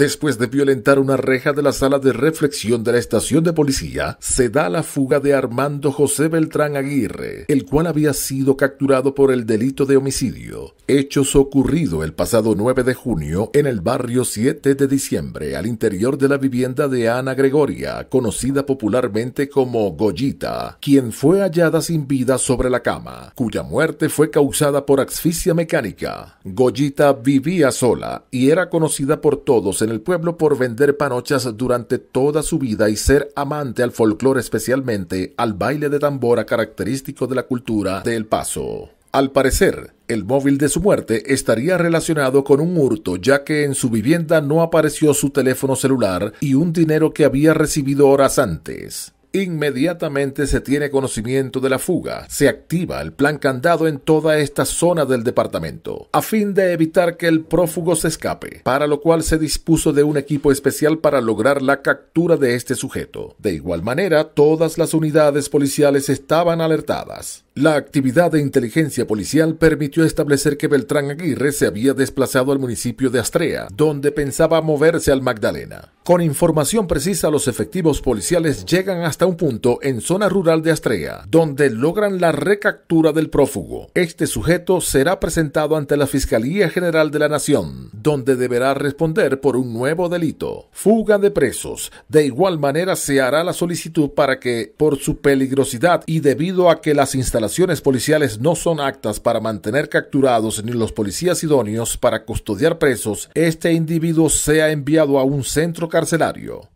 Después de violentar una reja de la sala de reflexión de la estación de policía, se da la fuga de Armando José Beltrán Aguirre, el cual había sido capturado por el delito de homicidio, hechos ocurrido el pasado 9 de junio en el barrio 7 de diciembre, al interior de la vivienda de Ana Gregoria, conocida popularmente como Goyita, quien fue hallada sin vida sobre la cama, cuya muerte fue causada por asfixia mecánica. Goyita vivía sola y era conocida por todos en el pueblo por vender panochas durante toda su vida y ser amante al folclore, especialmente al baile de tambora característico de la cultura del Paso. Al parecer, el móvil de su muerte estaría relacionado con un hurto, ya que en su vivienda no apareció su teléfono celular y un dinero que había recibido horas antes. Inmediatamente se tiene conocimiento de la fuga. Se activa el plan candado en toda esta zona del departamento, a fin de evitar que el prófugo se escape, para lo cual se dispuso de un equipo especial para lograr la captura de este sujeto. De igual manera, todas las unidades policiales estaban alertadas. La actividad de inteligencia policial permitió establecer que Beltrán Aguirre se había desplazado al municipio de Astrea, donde pensaba moverse al Magdalena. Con información precisa, los efectivos policiales llegan hasta un punto en zona rural de Astrea, donde logran la recaptura del prófugo. Este sujeto será presentado ante la Fiscalía General de la Nación donde deberá responder por un nuevo delito. Fuga de presos. De igual manera se hará la solicitud para que, por su peligrosidad y debido a que las instalaciones policiales no son actas para mantener capturados ni los policías idóneos para custodiar presos, este individuo sea enviado a un centro carcelario.